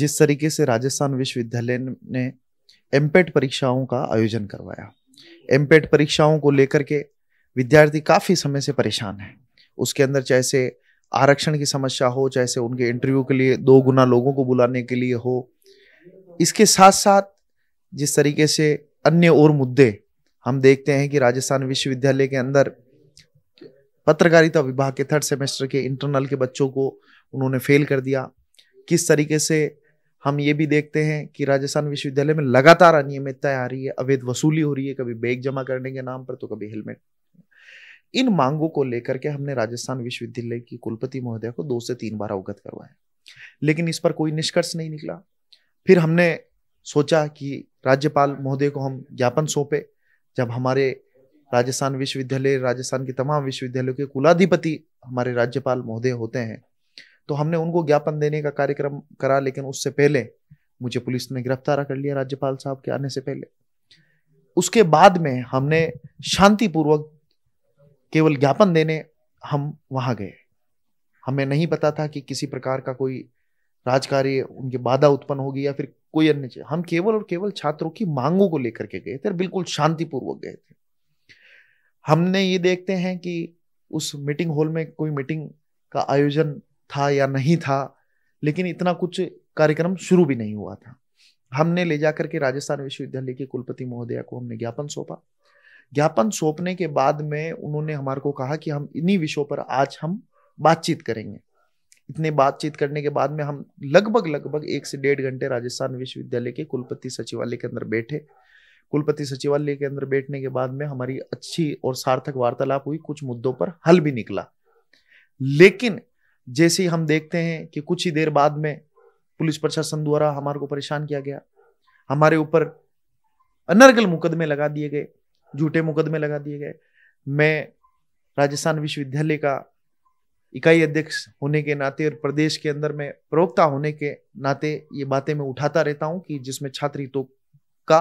जिस तरीके से राजस्थान विश्वविद्यालय ने एमपेट परीक्षाओं का आयोजन करवाया एमपेट परीक्षाओं को लेकर के विद्यार्थी काफ़ी समय से परेशान है उसके अंदर चाहे से आरक्षण की समस्या हो चाहे से उनके इंटरव्यू के लिए दो गुना लोगों को बुलाने के लिए हो इसके साथ साथ जिस तरीके से अन्य और मुद्दे हम देखते हैं कि राजस्थान विश्वविद्यालय के अंदर पत्रकारिता विभाग के थर्ड सेमेस्टर के इंटरनल के बच्चों को उन्होंने फेल कर दिया किस तरीके से हम ये भी देखते हैं कि राजस्थान विश्वविद्यालय में लगातार अनियमितताएं आ रही है अवैध वसूली हो रही है कभी बैग जमा करने के नाम पर तो कभी हेलमेट इन मांगों को लेकर के हमने राजस्थान विश्वविद्यालय की कुलपति महोदय को दो से तीन बार अवगत करवाया लेकिन इस पर कोई निष्कर्ष नहीं निकला फिर हमने सोचा कि राज्यपाल महोदय को हम ज्ञापन सौंपे जब हमारे राजस्थान विश्वविद्यालय राजस्थान के तमाम विश्वविद्यालयों के कुलाधिपति हमारे राज्यपाल महोदय होते हैं तो हमने उनको ज्ञापन देने का कार्यक्रम करा लेकिन उससे पहले मुझे पुलिस ने गिरफ्तार कर लिया राज्यपाल साहब के आने से पहले उसके बाद में हमने शांतिपूर्वक केवल ज्ञापन देने हम वहां गए हमें नहीं पता था कि किसी प्रकार का कोई राजकार्य उनके बाधा उत्पन्न होगी या फिर कोई अन्य चीज हम केवल और केवल छात्रों की मांगों को लेकर के गए थे बिल्कुल शांतिपूर्वक गए थे हमने ये देखते हैं कि उस मीटिंग हॉल में कोई मीटिंग का आयोजन था या नहीं था लेकिन इतना कुछ कार्यक्रम शुरू भी नहीं हुआ था हमने ले जाकर के राजस्थान विश्वविद्यालय के कुलपति महोदया को हमने ज्ञापन सौंपा ज्ञापन सौंपने के बाद में उन्होंने हमारे को कहा कि हम इन्हीं विषयों पर आज हम बातचीत करेंगे इतने बातचीत करने के बाद में हम लगभग लगभग एक से डेढ़ घंटे राजस्थान विश्वविद्यालय के कुलपति सचिवालय के अंदर बैठे कुलपति सचिवालय के अंदर बैठने के बाद में हमारी अच्छी और सार्थक वार्तालाप हुई कुछ मुद्दों पर हल भी निकला लेकिन जैसे ही हम देखते हैं कि कुछ ही देर बाद में पुलिस प्रशासन द्वारा हमारे को परेशान किया गया हमारे ऊपर अनर्गल मुकदमे लगा दिए गए झूठे मुकदमे लगा दिए गए मैं राजस्थान विश्वविद्यालय का इकाई अध्यक्ष होने के नाते और प्रदेश के अंदर में प्रवक्ता होने के नाते ये बातें मैं उठाता रहता हूं कि जिसमें छात्र हितों का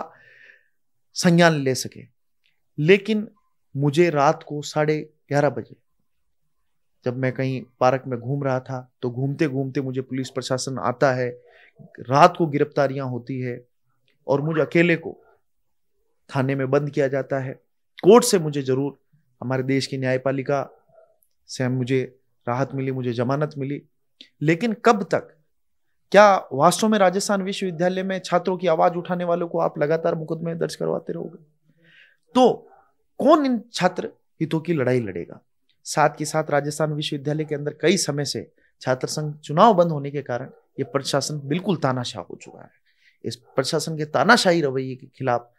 संज्ञान ले सके लेकिन मुझे रात को साढ़े ग्यारह बजे जब मैं कहीं पार्क में घूम रहा था तो घूमते घूमते मुझे पुलिस प्रशासन आता है रात को गिरफ्तारियां होती है और मुझे अकेले को थाने में बंद किया जाता है कोर्ट से मुझे ज़रूर हमारे देश की न्यायपालिका से मुझे राहत मिली मुझे जमानत मिली लेकिन कब तक क्या वास्तव में राजस्थान विश्वविद्यालय में छात्रों की आवाज़ उठाने वालों को आप लगातार मुकदमे दर्ज करवाते रहोगे तो कौन इन छात्र हितों की लड़ाई लड़ेगा साथ के साथ राजस्थान विश्वविद्यालय के अंदर कई समय से छात्र संघ चुनाव बंद होने के कारण ये प्रशासन बिल्कुल तानाशाह हो चुका है इस प्रशासन के तानाशाही रवैये के खिलाफ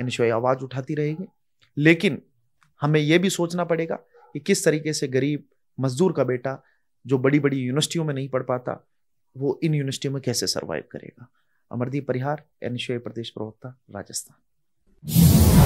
एनएसयूआई आवाज उठाती रहेगी लेकिन हमें यह भी सोचना पड़ेगा कि किस तरीके से गरीब मजदूर का बेटा जो बड़ी बड़ी यूनिवर्सिटियों में नहीं पढ़ पाता वो इन यूनिवर्सिटियों में कैसे सर्वाइव करेगा अमरदीप परिहार एनएसयूआई प्रदेश प्रवक्ता राजस्थान